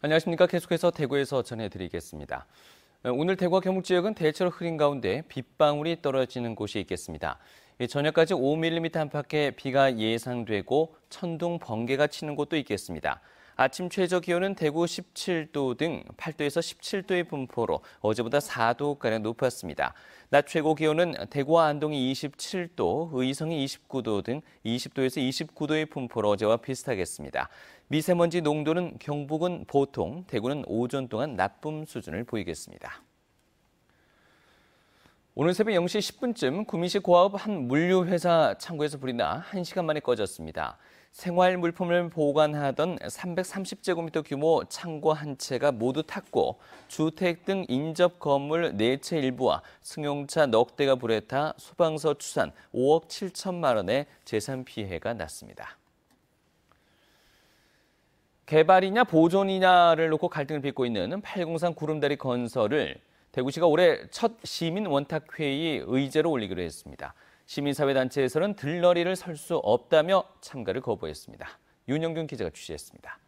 안녕하십니까. 계속해서 대구에서 전해드리겠습니다. 오늘 대구와 경북 지역은 대체로 흐린 가운데 빗방울이 떨어지는 곳이 있겠습니다. 저녁까지 5mm 안팎의 비가 예상되고 천둥 번개가 치는 곳도 있겠습니다. 아침 최저 기온은 대구 17도 등 8도에서 17도의 분포로 어제보다 4도가량 높았습니다. 낮 최고 기온은 대구와 안동이 27도, 의성이 29도 등 20도에서 29도의 분포로 어제와 비슷하겠습니다. 미세먼지 농도는 경북은 보통, 대구는 오전 동안 나쁨 수준을 보이겠습니다. 오늘 새벽 0시 10분쯤 구미시 고압 아한 물류회사 창고에서 불이 나 1시간 만에 꺼졌습니다. 생활 물품을 보관하던 330제곱미터 규모 창고 한 채가 모두 탔고 주택 등 인접 건물 4채 일부와 승용차 넉 대가 불에 타 소방서 추산 5억 7천만 원의 재산 피해가 났습니다. 개발이냐 보존이냐를 놓고 갈등을 빚고 있는 803 구름다리 건설을 대구시가 올해 첫 시민 원탁회의 의제로 올리기로 했습니다. 시민사회단체에서는 들러리를 설 수 없다며 참가를 거부했습니다. 윤영균 기자가 취재했습니다.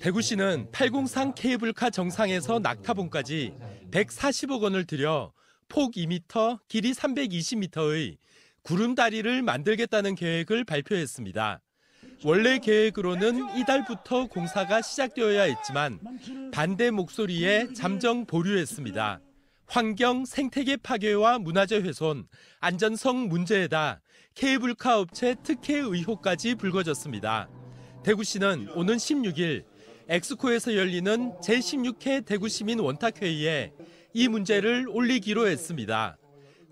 대구시는 803 케이블카 정상에서 낙타봉까지 140억 원을 들여 폭 2m, 길이 320m의 구름다리를 만들겠다는 계획을 발표했습니다. 원래 계획으로는 이달부터 공사가 시작되어야 했지만 반대 목소리에 잠정 보류했습니다. 환경 생태계 파괴와 문화재 훼손, 안전성 문제에다 케이블카 업체 특혜 의혹까지 불거졌습니다. 대구시는 오는 16일 엑스코에서 열리는 제16회 대구시민 원탁회의에 이 문제를 올리기로 했습니다.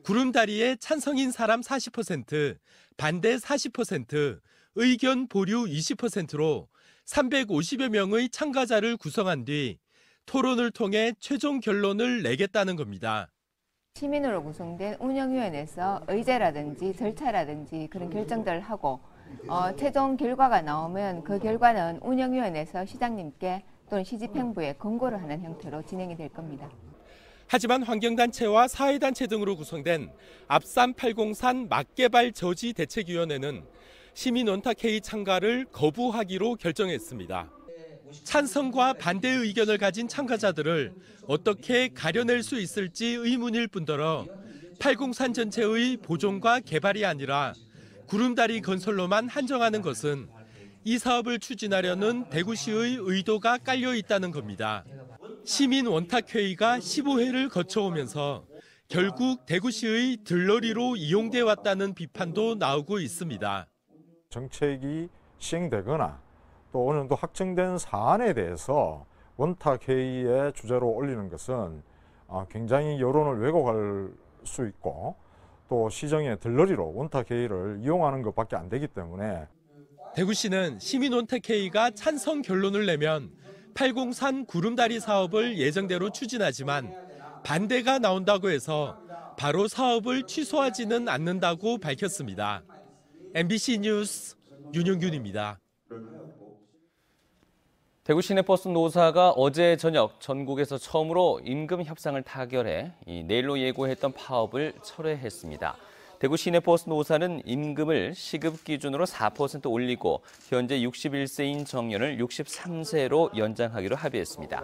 구름다리에 찬성인 사람 40%, 반대 40%, 의견 보류 20%로 350여 명의 참가자를 구성한 뒤 토론을 통해 최종 결론을 내겠다는 겁니다. 시민으로 구성된 운영위원회에서 의제라든지 절차라든지 그런 결정들을 하고 어, 최종 결과가 나오면 그 결과는 운영위원회에서 시장님께 또는 시집행부에 권고를 하는 형태로 진행이 될 겁니다. 하지만 환경단체와 사회단체 등으로 구성된 압산 803 막개발 저지 대책위원회는 시민 원탁회의 참가를 거부하기로 결정했습니다. 찬성과 반대 의견을 가진 참가자들을 어떻게 가려낼 수 있을지 의문일 뿐더러 803 전체의 보존과 개발이 아니라 구름다리 건설로만 한정하는 것은 이 사업을 추진하려는 대구시의 의도가 깔려 있다는 겁니다. 시민 원탁회의가 15회를 거쳐오면서 결국 대구시의 들러리로 이용돼 왔다는 비판도 나오고 있습니다. 정책이 시행되거나 또 어느 정도 확정된 사안에 대해서 원탁 회의의 주제로 올리는 것은 어, 굉장히 여론을 왜곡할 수 있고 또 시정의 들러리로 원탁 회의를 이용하는 것밖에 안 되기 때문에 대구시는 시민 원탁 회의가 찬성 결론을 내면 803 구름다리 사업을 예정대로 추진하지만 반대가 나온다고 해서 바로 사업을 취소하지는 않는다고 밝혔습니다. MBC 뉴스 윤영균입니다. 대구 시내버스 노사가 어제 저녁 전국에서 처음으로 임금 협상을 타결해 내일로 예고했던 파업을 철회했습니다. 대구 시내버스 노사는 임금을 시급 기준으로 4% 올리고 현재 61세인 정년을 63세로 연장하기로 합의했습니다.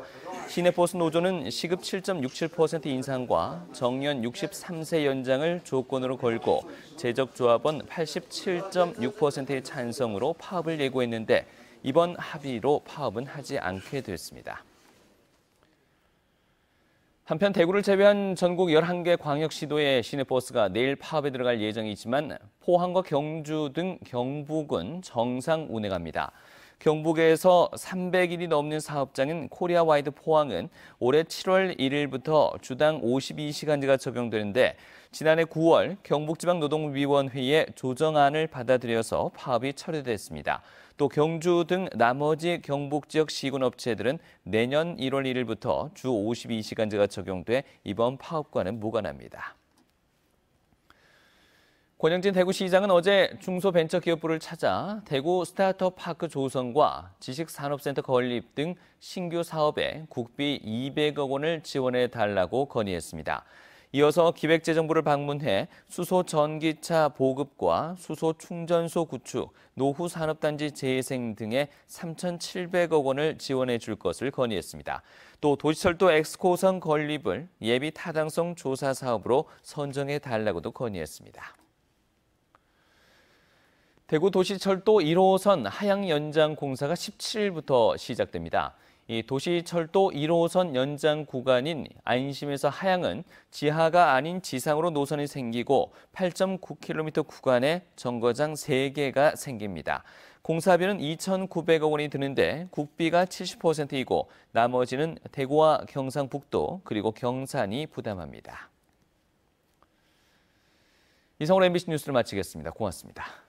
시내버스 노조는 시급 7.67% 인상과 정년 63세 연장을 조건으로 걸고 제적조합원 87.6%의 찬성으로 파업을 예고했는데 이번 합의로 파업은 하지 않게 됐습니다. 한편 대구를 제외한 전국 11개 광역시도의 시내버스가 내일 파업에 들어갈 예정이지만 포항과 경주 등 경북은 정상 운행합니다. 경북에서 300일이 넘는 사업장인 코리아 와이드 포항은 올해 7월 1일부터 주당 52시간제가 적용되는데 지난해 9월 경북지방노동위원회의 조정안을 받아들여서 파업이 철회됐습니다. 또 경주 등 나머지 경북 지역 시군업체들은 내년 1월 1일부터 주 52시간제가 적용돼 이번 파업과는 무관합니다. 권영진 대구시장은 어제 중소벤처기업부를 찾아 대구 스타트업 파크 조성과 지식산업센터 건립 등 신규 사업에 국비 200억 원을 지원해 달라고 건의했습니다. 이어서 기획재정부를 방문해 수소 전기차 보급과 수소 충전소 구축, 노후 산업단지 재생 등에 3,700억 원을 지원해 줄 것을 건의했습니다. 또 도시철도 엑스코선 건립을 예비 타당성 조사 사업으로 선정해 달라고도 건의했습니다. 대구 도시철도 1호선 하향 연장 공사가 17일부터 시작됩니다. 이 도시철도 1호선 연장 구간인 안심에서 하향은 지하가 아닌 지상으로 노선이 생기고 8.9km 구간에 정거장 3개가 생깁니다. 공사비는 2,900억 원이 드는데 국비가 70%이고 나머지는 대구와 경상북도 그리고 경산이 부담합니다. 이성으로 MBC 뉴스를 마치겠습니다. 고맙습니다.